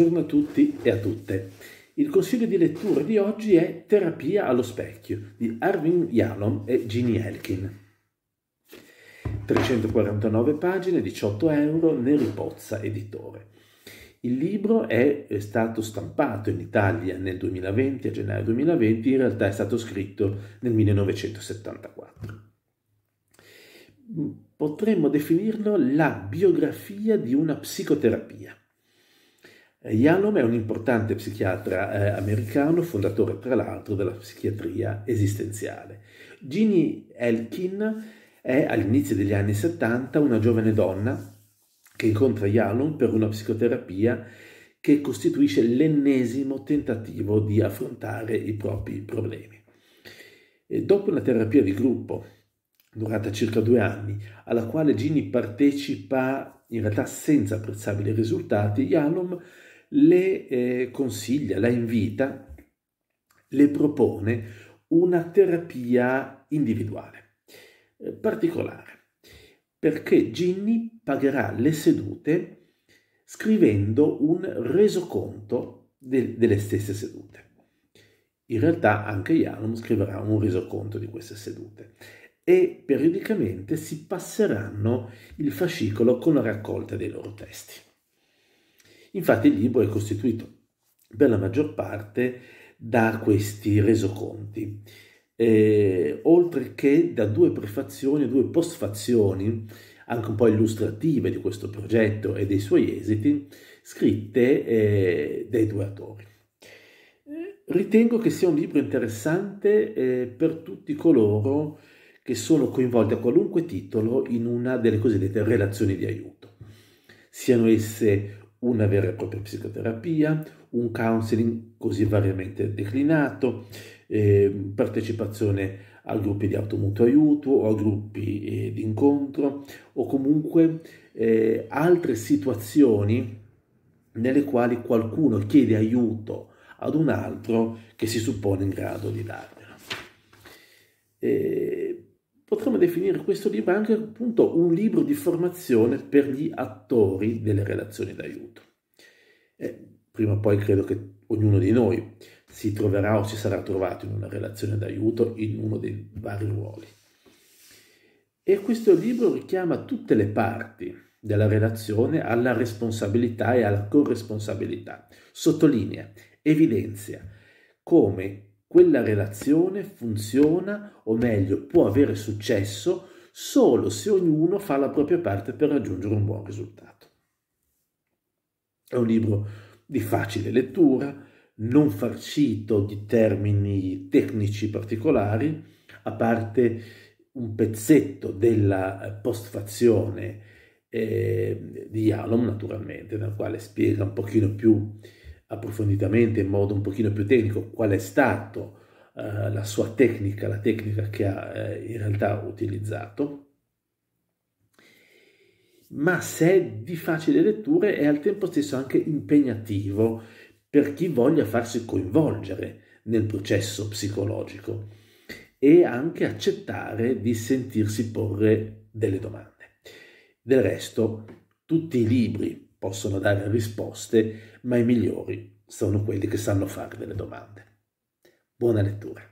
Buongiorno a tutti e a tutte. Il consiglio di lettura di oggi è Terapia allo specchio di Arvin Yalom e Ginny Elkin. 349 pagine, 18 euro, Neri Pozza, editore. Il libro è stato stampato in Italia nel 2020, a gennaio 2020, in realtà è stato scritto nel 1974 potremmo definirlo la biografia di una psicoterapia. Eh, Yalom è un importante psichiatra eh, americano, fondatore tra l'altro della psichiatria esistenziale. Ginny Elkin è all'inizio degli anni 70 una giovane donna che incontra Yalom per una psicoterapia che costituisce l'ennesimo tentativo di affrontare i propri problemi. E dopo una terapia di gruppo durata circa due anni, alla quale Ginny partecipa in realtà senza apprezzabili risultati, Yalom le eh, consiglia, la invita, le propone una terapia individuale eh, particolare, perché Ginny pagherà le sedute scrivendo un resoconto de- delle stesse sedute. In realtà anche Janum scriverà un resoconto di queste sedute e periodicamente si passeranno il fascicolo con la raccolta dei loro testi. Infatti il libro è costituito per la maggior parte da questi resoconti, eh, oltre che da due prefazioni, due postfazioni, anche un po' illustrative di questo progetto e dei suoi esiti, scritte eh, dai due autori. Ritengo che sia un libro interessante eh, per tutti coloro che sono coinvolti a qualunque titolo in una delle cosiddette relazioni di aiuto, siano esse una vera e propria psicoterapia, un counseling così variamente declinato, eh, partecipazione a gruppi di automutuo aiuto o a gruppi eh, di incontro o comunque eh, altre situazioni nelle quali qualcuno chiede aiuto ad un altro che si suppone in grado di darglielo. Eh, potremmo definire questo libro anche appunto un libro di formazione per gli attori delle relazioni d'aiuto. Eh, prima o poi credo che ognuno di noi si troverà o si sarà trovato in una relazione d'aiuto in uno dei vari ruoli. E questo libro richiama tutte le parti della relazione alla responsabilità e alla corresponsabilità. Sottolinea, evidenzia come quella relazione funziona o meglio può avere successo solo se ognuno fa la propria parte per raggiungere un buon risultato. È un libro di facile lettura, non farcito di termini tecnici particolari, a parte un pezzetto della postfazione eh, di Yalom, naturalmente, nel quale spiega un pochino più approfonditamente in modo un pochino più tecnico qual è stata eh, la sua tecnica, la tecnica che ha eh, in realtà utilizzato, ma se è di facile lettura è al tempo stesso anche impegnativo per chi voglia farsi coinvolgere nel processo psicologico e anche accettare di sentirsi porre delle domande. Del resto, tutti i libri possono dare risposte, ma i migliori sono quelli che sanno fare delle domande. Buona lettura.